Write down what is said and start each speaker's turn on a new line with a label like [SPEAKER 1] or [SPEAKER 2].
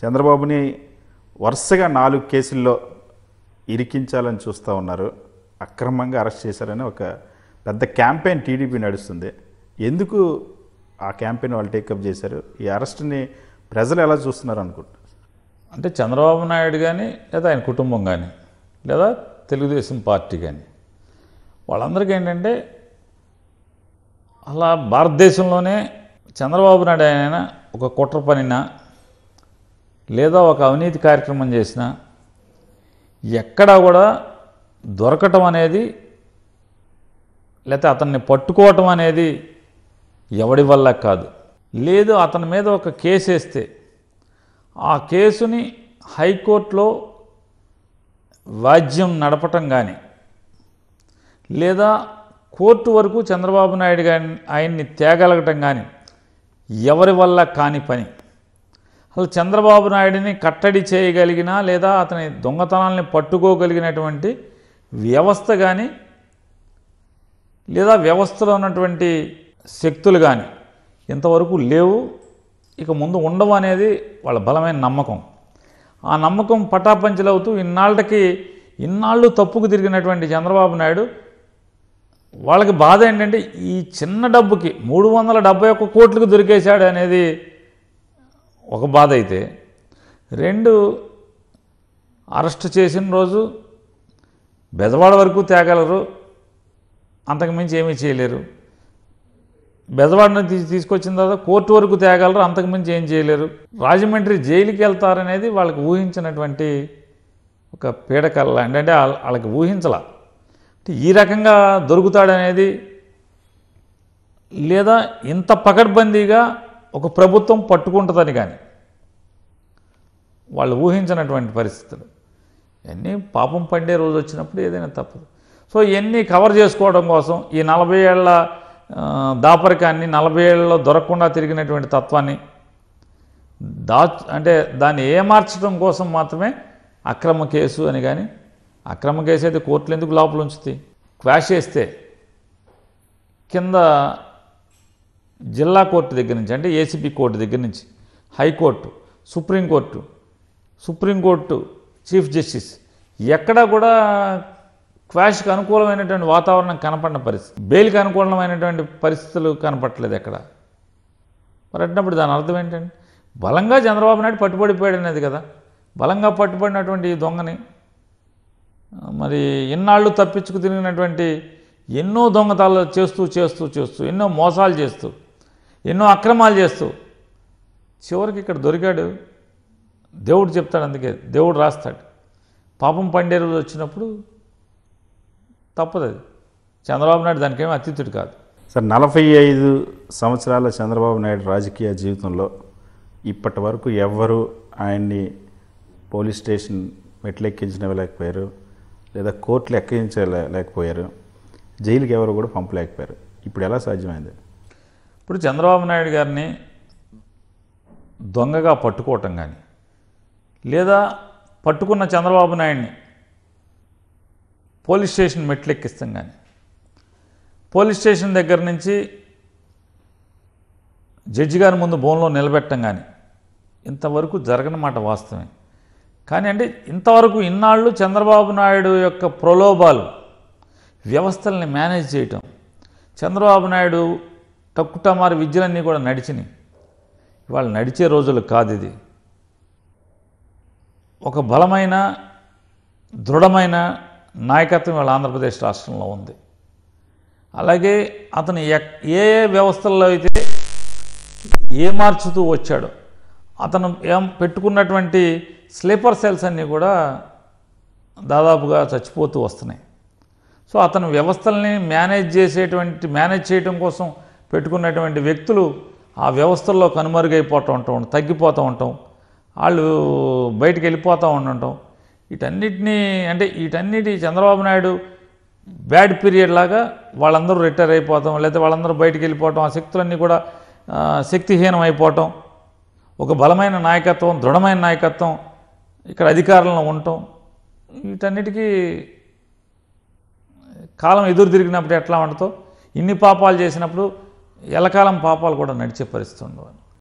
[SPEAKER 1] చంద్రబాబుని వరుసగా నాలుగు కేసుల్లో ఇరికించాలని చూస్తూ ఉన్నారు అక్రమంగా అరెస్ట్ చేశారని ఒక పెద్ద క్యాంపెయిన్ టీడీపీ నడుస్తుంది ఎందుకు ఆ క్యాంపెయిన్ వాళ్ళు టేకప్ చేశారు ఈ అరెస్ట్ని ప్రజలు ఎలా చూస్తున్నారు అనుకుంటున్నారు అంటే చంద్రబాబు నాయుడు కానీ లేదా ఆయన కుటుంబం కానీ లేదా తెలుగుదేశం
[SPEAKER 2] పార్టీ కానీ వాళ్ళందరికీ ఏంటంటే అలా భారతదేశంలోనే చంద్రబాబు నాయుడు ఆయన ఒక కుట్ర పనినా లేదా ఒక అవినీతి కార్యక్రమం చేసినా ఎక్కడా కూడా దొరకటం అనేది లేకపోతే అతన్ని పట్టుకోవటం అనేది ఎవడి వల్ల కాదు లేదు అతని మీద ఒక కేసు వేస్తే ఆ కేసుని హైకోర్టులో వాజ్యం నడపటం కానీ లేదా కోర్టు వరకు చంద్రబాబు నాయుడు గారిని ఆయన్ని తేగలగటం కానీ ఎవరి వల్ల కాని పని అసలు చంద్రబాబు నాయుడిని కట్టడి చేయగలిగిన లేదా అతని దొంగతనాల్ని పట్టుకోగలిగినటువంటి వ్యవస్థ కానీ లేదా వ్యవస్థలో ఉన్నటువంటి శక్తులు కానీ ఇంతవరకు లేవు ఇక ముందు ఉండవు అనేది వాళ్ళ బలమైన నమ్మకం ఆ నమ్మకం పటాపంచలవుతూ ఇన్నాళ్ళకి ఇన్నాళ్ళు తప్పుకు తిరిగినటువంటి చంద్రబాబు నాయుడు వాళ్ళకి బాధ ఏంటంటే ఈ చిన్న డబ్బుకి మూడు వందల డెబ్బై ఒక్క కోట్లకు దొరికేశాడు అనేది ఒక బాధ అయితే రెండు అరెస్ట్ చేసిన రోజు బెదవాడ వరకు తేగలరు అంతకుమించి ఏమీ చేయలేరు బెదవాడిని తీసి తీసుకొచ్చిన తర్వాత కోర్టు వరకు తేగలరు అంతకుమించి ఏం చేయలేరు రాజమండ్రి జైలుకి వెళ్తారనేది వాళ్ళకి ఊహించినటువంటి ఒక పీడకల ఏంటంటే అంటే వాళ్ళకి అంటే ఈ రకంగా దొరుకుతాడనేది లేదా ఇంత పకడ్బందీగా ఒక ప్రభుత్వం పట్టుకుంటుందని కానీ వాళ్ళు ఊహించినటువంటి పరిస్థితులు ఇవన్నీ పాపం పండే రోజు వచ్చినప్పుడు ఏదైనా తప్పదు సో ఇవన్నీ కవర్ చేసుకోవడం కోసం ఈ నలభై ఏళ్ల దాపరికాన్ని నలభై ఏళ్ళలో దొరకకుండా తిరిగినటువంటి తత్వాన్ని దా అంటే దాన్ని ఏమార్చడం కోసం మాత్రమే అక్రమ కేసు అని కానీ అక్రమ కేసు అయితే కోర్టులు ఎందుకు లోపల ఉంచుతాయి క్వాష్ చేస్తే కింద జిల్లా కోర్టు దగ్గర నుంచి అంటే ఏసీబీ కోర్టు దగ్గర నుంచి high court supreme court supreme court chief justice ఎక్కడా కూడా క్వాష్కి అనుకూలమైనటువంటి వాతావరణం కనపడిన పరిస్థితి బెయిల్కి అనుకూలమైనటువంటి పరిస్థితులు కనపట్లేదు ఎక్కడ మరి అంటున్నప్పుడు దాని అర్థం ఏంటండి బలంగా చంద్రబాబు నాయుడు పట్టుబడిపోయాడనేది కదా బలంగా పట్టుబడినటువంటి దొంగని మరి ఎన్నాళ్ళు తప్పించుకు తిరిగినటువంటి ఎన్నో దొంగతాలు చేస్తూ చేస్తూ చేస్తూ ఎన్నో మోసాలు చేస్తూ ఎన్నో అక్రమాలు చేస్తూ చివరికి ఇక్కడ దొరికాడు దేవుడు చెప్తాడు అందుకే దేవుడు రాస్తాడు పాపం పండే రోజు వచ్చినప్పుడు తప్పదు అది చంద్రబాబు నాయుడు దానికేమీ అతిథుడు కాదు
[SPEAKER 1] సార్ నలభై ఐదు సంవత్సరాల చంద్రబాబు నాయుడు రాజకీయ జీవితంలో ఇప్పటి వరకు ఎవ్వరూ ఆయన్ని పోలీస్ స్టేషన్ మెట్లెక్కించలేకపోయారు లేదా కోర్టులు ఎక్కించలేకపోయారు జైలుకి ఎవరు కూడా పంపలేకపోయారు ఇప్పుడు ఎలా సాధ్యమైంది
[SPEAKER 2] ఇప్పుడు చంద్రబాబు నాయుడు గారిని
[SPEAKER 1] దొంగగా పట్టుకోవటం కానీ
[SPEAKER 2] లేదా పట్టుకున్న చంద్రబాబు నాయుడిని పోలీస్ స్టేషన్ మెట్లెక్కిస్తాం కానీ పోలీస్ స్టేషన్ దగ్గర నుంచి జడ్జి గారి ముందు బోన్లో నిలబెట్టం కానీ ఇంతవరకు జరగనమాట వాస్తవమే కానీ అంటే ఇంతవరకు ఇన్నాళ్ళు చంద్రబాబు నాయుడు యొక్క ప్రలోభాలు వ్యవస్థల్ని మేనేజ్ చేయటం చంద్రబాబు నాయుడు టక్కుటమారి విద్యలన్నీ కూడా నడిచినాయి ఇవాళ నడిచే రోజులు కాదు ఇది ఒక బలమైన దృఢమైన నాయకత్వం ఇవాళ ఆంధ్రప్రదేశ్ రాష్ట్రంలో ఉంది అలాగే అతను ఏ ఏ వ్యవస్థల్లో అయితే ఏ మార్చుతూ వచ్చాడో అతను ఏం పెట్టుకున్నటువంటి స్లీపర్ సెల్స్ అన్నీ కూడా దాదాపుగా చచ్చిపోతూ వస్తున్నాయి సో అతను వ్యవస్థల్ని మేనేజ్ చేసేటువంటి మేనేజ్ చేయడం కోసం పెట్టుకున్నటువంటి వ్యక్తులు ఆ వ్యవస్థల్లో కనుమరుగైపోతూ ఉంటాం తగ్గిపోతూ ఉంటాం వాళ్ళు బయటికి వెళ్ళిపోతూ ఉండటం వీటన్నిటినీ అంటే వీటన్నిటి చంద్రబాబు నాయుడు బ్యాడ్ పీరియడ్ లాగా వాళ్ళందరూ రిటైర్ అయిపోవటం లేకపోతే వాళ్ళందరూ బయటికి వెళ్ళిపోవటం ఆ శక్తులన్నీ కూడా శక్తిహీనం అయిపోవటం ఒక బలమైన నాయకత్వం దృఢమైన నాయకత్వం ఇక్కడ అధికారంలో ఉండటం వీటన్నిటికీ కాలం ఎదురు తిరిగినప్పుడు ఎట్లా ఉండతో ఇన్ని పాపాలు చేసినప్పుడు ఎలకాలం పాపాలు కూడా నడిచే పరిస్థితి ఉండవని